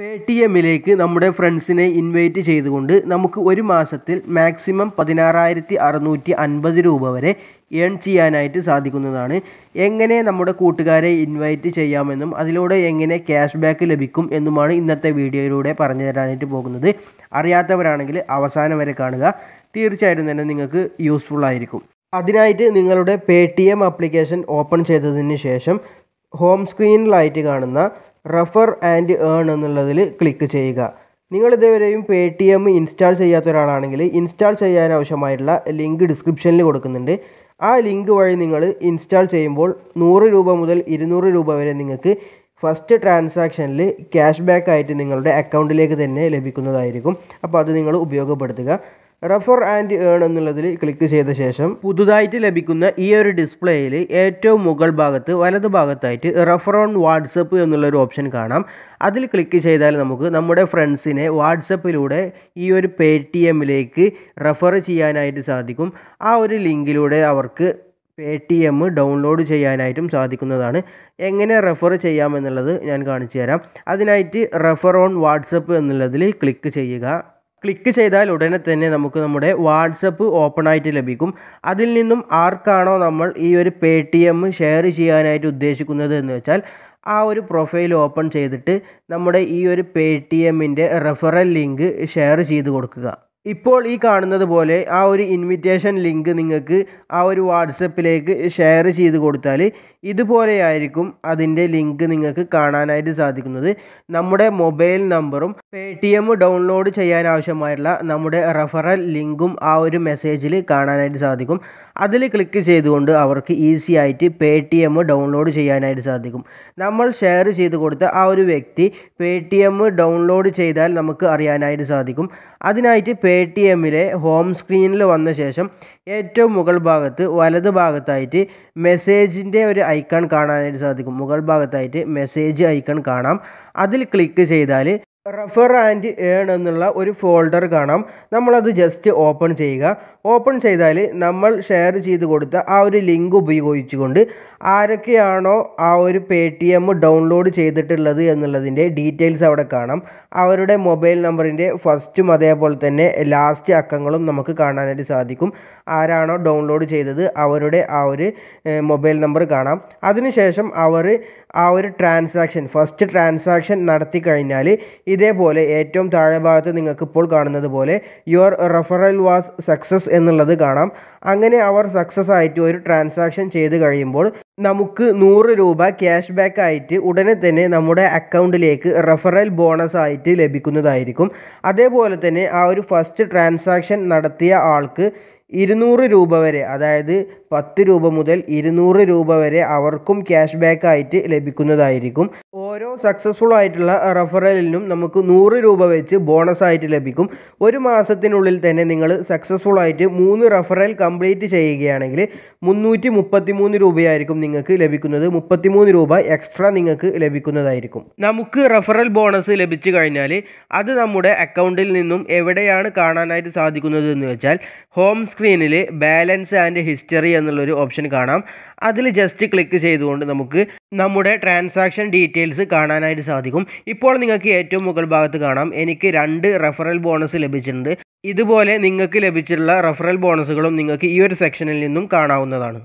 pay T എമ്മിലേക്ക് നമ്മുടെ ഫ്രണ്ട്സിനെ invite ചെയ്തുകൊണ്ട് നമുക്ക് ഒരു മാസത്തിൽ മാക്സിമം പതിനാറായിരത്തി അറുന്നൂറ്റി അൻപത് രൂപ വരെ ഏൺ ചെയ്യാനായിട്ട് സാധിക്കുന്നതാണ് എങ്ങനെ നമ്മുടെ കൂട്ടുകാരെ ഇൻവൈറ്റ് ചെയ്യാമെന്നും അതിലൂടെ എങ്ങനെ ക്യാഷ് ബാക്ക് ലഭിക്കും എന്നുമാണ് ഇന്നത്തെ വീഡിയോയിലൂടെ പറഞ്ഞു തരാനായിട്ട് പോകുന്നത് അറിയാത്തവരാണെങ്കിൽ അവസാനം വരെ കാണുക തീർച്ചയായിട്ടും തന്നെ നിങ്ങൾക്ക് യൂസ്ഫുൾ ആയിരിക്കും അതിനായിട്ട് നിങ്ങളുടെ Paytm application open ചെയ്തതിന് ശേഷം ഹോം സ്ക്രീനിലായിട്ട് കാണുന്ന റെഫർ ആൻഡ് ഏൺ എന്നുള്ളതിൽ ക്ലിക്ക് ചെയ്യുക നിങ്ങൾ ഇതുവരെയും പേ ടി എം ഇൻസ്റ്റാൾ ചെയ്യാത്ത ഒരാളാണെങ്കിൽ ഇൻസ്റ്റാൾ ചെയ്യാൻ ആവശ്യമായിട്ടുള്ള ലിങ്ക് ഡിസ്ക്രിപ്ഷനിൽ കൊടുക്കുന്നുണ്ട് ആ ലിങ്ക് വഴി നിങ്ങൾ ഇൻസ്റ്റാൾ ചെയ്യുമ്പോൾ നൂറ് രൂപ മുതൽ ഇരുന്നൂറ് രൂപ വരെ നിങ്ങൾക്ക് ഫസ്റ്റ് ട്രാൻസാക്ഷനിൽ ക്യാഷ് ബാക്ക് ആയിട്ട് നിങ്ങളുടെ അക്കൗണ്ടിലേക്ക് തന്നെ ലഭിക്കുന്നതായിരിക്കും അപ്പോൾ അത് നിങ്ങൾ ഉപയോഗപ്പെടുത്തുക റെഫർ ആൻഡ് ഏൺ എന്നുള്ളതിൽ ക്ലിക്ക് ചെയ്ത ശേഷം പുതുതായിട്ട് ലഭിക്കുന്ന ഈ ഒരു ഡിസ്പ്ലേയിൽ ഏറ്റവും മുകൾ ഭാഗത്ത് വലത് ഭാഗത്തായിട്ട് റെഫർ ഓൺ വാട്സപ്പ് എന്നുള്ളൊരു ഓപ്ഷൻ കാണാം അതിൽ ക്ലിക്ക് ചെയ്താൽ നമുക്ക് നമ്മുടെ ഫ്രണ്ട്സിനെ വാട്സപ്പിലൂടെ ഈ ഒരു പേ ടി എമ്മിലേക്ക് റെഫർ ചെയ്യാനായിട്ട് സാധിക്കും ആ ഒരു ലിങ്കിലൂടെ അവർക്ക് പേ ടി എം ഡൗൺലോഡ് ചെയ്യാനായിട്ടും സാധിക്കുന്നതാണ് എങ്ങനെ റെഫർ ചെയ്യാമെന്നുള്ളത് ഞാൻ കാണിച്ചു തരാം അതിനായിട്ട് റെഫർ ഓൺ വാട്സപ്പ് എന്നുള്ളതിൽ ക്ലിക്ക് ചെയ്യുക ക്ലിക്ക് ചെയ്താൽ ഉടനെ തന്നെ നമുക്ക് നമ്മുടെ വാട്സപ്പ് ഓപ്പൺ ആയിട്ട് ലഭിക്കും അതിൽ നിന്നും ആർക്കാണോ നമ്മൾ ഈ ഒരു പേ ടി എം ഷെയർ ചെയ്യാനായിട്ട് ഉദ്ദേശിക്കുന്നത് എന്ന് വെച്ചാൽ ആ ഒരു പ്രൊഫൈൽ ഓപ്പൺ ചെയ്തിട്ട് നമ്മുടെ ഈ ഒരു പേ ടി എമ്മിൻ്റെ റെഫറൽ ലിങ്ക് ഷെയർ ചെയ്ത് കൊടുക്കുക ഇപ്പോൾ ഈ കാണുന്നത് പോലെ ആ ഒരു ഇൻവിറ്റേഷൻ ലിങ്ക് നിങ്ങൾക്ക് ആ ഒരു വാട്സപ്പിലേക്ക് ഷെയർ ചെയ്ത് കൊടുത്താൽ ഇതുപോലെയായിരിക്കും അതിൻ്റെ ലിങ്ക് നിങ്ങൾക്ക് കാണാനായിട്ട് സാധിക്കുന്നത് നമ്മുടെ മൊബൈൽ നമ്പറും പേ ടി എം ഡൗൺലോഡ് ചെയ്യാൻ ആവശ്യമായുള്ള നമ്മുടെ റെഫറൽ ലിങ്കും ആ ഒരു മെസ്സേജിൽ കാണാനായിട്ട് സാധിക്കും അതിൽ ക്ലിക്ക് ചെയ്തുകൊണ്ട് അവർക്ക് ഈസി ആയിട്ട് പേ ടി എം ഡൗൺലോഡ് ചെയ്യാനായിട്ട് സാധിക്കും നമ്മൾ ഷെയർ ചെയ്ത് കൊടുത്ത ആ ഒരു വ്യക്തി പേ ടി എം ഡൗൺലോഡ് ചെയ്താൽ നമുക്ക് അറിയാനായിട്ട് സാധിക്കും അതിനായിട്ട് പേ ടി എമ്മിലെ ഹോം സ്ക്രീനിൽ വന്ന ശേഷം ഏറ്റവും മുകൾ ഭാഗത്ത് വലത് ഭാഗത്തായിട്ട് മെസ്സേജിൻ്റെ ഒരു ഐക്കൺ കാണാനായിട്ട് സാധിക്കും മുകൾ ഭാഗത്തായിട്ട് മെസ്സേജ് ഐക്കൺ കാണാം അതിൽ ക്ലിക്ക് ചെയ്താൽ റെഫർ ആൻഡ് ഏൺ എന്നുള്ള ഒരു ഫോൾഡർ കാണാം നമ്മളത് ജസ്റ്റ് ഓപ്പൺ ചെയ്യുക ഓപ്പൺ ചെയ്താൽ നമ്മൾ ഷെയർ ചെയ്ത് കൊടുത്ത ആ ഒരു ലിങ്ക് ഉപയോഗിച്ചുകൊണ്ട് ആരൊക്കെയാണോ ആ ഒരു പേ ടി എം ഡൗൺലോഡ് ചെയ്തിട്ടുള്ളത് എന്നുള്ളതിൻ്റെ ഡീറ്റെയിൽസ് അവിടെ കാണാം അവരുടെ മൊബൈൽ നമ്പറിൻ്റെ ഫസ്റ്റും അതേപോലെ തന്നെ ലാസ്റ്റ് അക്കങ്ങളും നമുക്ക് കാണാനായിട്ട് സാധിക്കും ആരാണോ ഡൗൺലോഡ് ചെയ്തത് അവരുടെ ആ ഒരു മൊബൈൽ നമ്പർ കാണാം അതിനുശേഷം അവർ ആ ഒരു ട്രാൻസാക്ഷൻ ഫസ്റ്റ് ട്രാൻസാക്ഷൻ നടത്തി കഴിഞ്ഞാൽ ഇത് ഇതേപോലെ ഏറ്റവും താഴെ ഭാഗത്ത് നിങ്ങൾക്ക് ഇപ്പോൾ കാണുന്നത് പോലെ യുവർ റെഫറൽ വാസ് സക്സസ് എന്നുള്ളത് കാണാം അങ്ങനെ അവർ സക്സസ് ആയിട്ട് ഒരു ട്രാൻസാക്ഷൻ ചെയ്ത് കഴിയുമ്പോൾ നമുക്ക് നൂറ് രൂപ ക്യാഷ് ബാക്ക് ആയിട്ട് ഉടനെ തന്നെ നമ്മുടെ അക്കൗണ്ടിലേക്ക് റെഫറൽ ബോണസ് ആയിട്ട് ലഭിക്കുന്നതായിരിക്കും അതേപോലെ തന്നെ ആ ഒരു ഫസ്റ്റ് ട്രാൻസാക്ഷൻ നടത്തിയ ആൾക്ക് ഇരുന്നൂറ് രൂപ വരെ അതായത് പത്ത് രൂപ മുതൽ ഇരുന്നൂറ് രൂപ വരെ അവർക്കും ക്യാഷ് ബാക്ക് ആയിട്ട് ലഭിക്കുന്നതായിരിക്കും ഓരോ സക്സസ്ഫുൾ ആയിട്ടുള്ള റെഫറലിനും നമുക്ക് നൂറ് രൂപ വെച്ച് ബോണസ് ആയിട്ട് ലഭിക്കും ഒരു മാസത്തിനുള്ളിൽ തന്നെ നിങ്ങൾ സക്സസ്ഫുൾ ആയിട്ട് മൂന്ന് റെഫറൽ കംപ്ലീറ്റ് ചെയ്യുകയാണെങ്കിൽ മുന്നൂറ്റി മൂന്ന് രൂപയായിരിക്കും നിങ്ങൾക്ക് ലഭിക്കുന്നത് മുപ്പത്തിമൂന്ന് രൂപ എക്സ്ട്രാ നിങ്ങൾക്ക് ലഭിക്കുന്നതായിരിക്കും നമുക്ക് റെഫറൽ ബോണസ് ലഭിച്ചു കഴിഞ്ഞാൽ അത് നമ്മുടെ അക്കൗണ്ടിൽ നിന്നും എവിടെയാണ് കാണാനായിട്ട് സാധിക്കുന്നത് എന്ന് വെച്ചാൽ ഹോം സ്ക്രീനിൽ ബാലൻസ് ആൻഡ് ഹിസ്റ്ററി എന്നുള്ളൊരു ഓപ്ഷൻ കാണാം അതിൽ ജസ്റ്റ് ക്ലിക്ക് ചെയ്തുകൊണ്ട് നമുക്ക് നമ്മുടെ ട്രാൻസാക്ഷൻ ഡീറ്റെയിൽസ് കാണാനായിട്ട് സാധിക്കും ഇപ്പോൾ നിങ്ങൾക്ക് ഏറ്റവും മുകൾ ഭാഗത്ത് കാണാം എനിക്ക് രണ്ട് റെഫറൽ ബോണസ് ലഭിച്ചിട്ടുണ്ട് ഇതുപോലെ നിങ്ങൾക്ക് ലഭിച്ചിട്ടുള്ള റെഫറൽ ബോണസുകളും നിങ്ങൾക്ക് ഈ ഒരു സെക്ഷനിൽ നിന്നും കാണാവുന്നതാണ്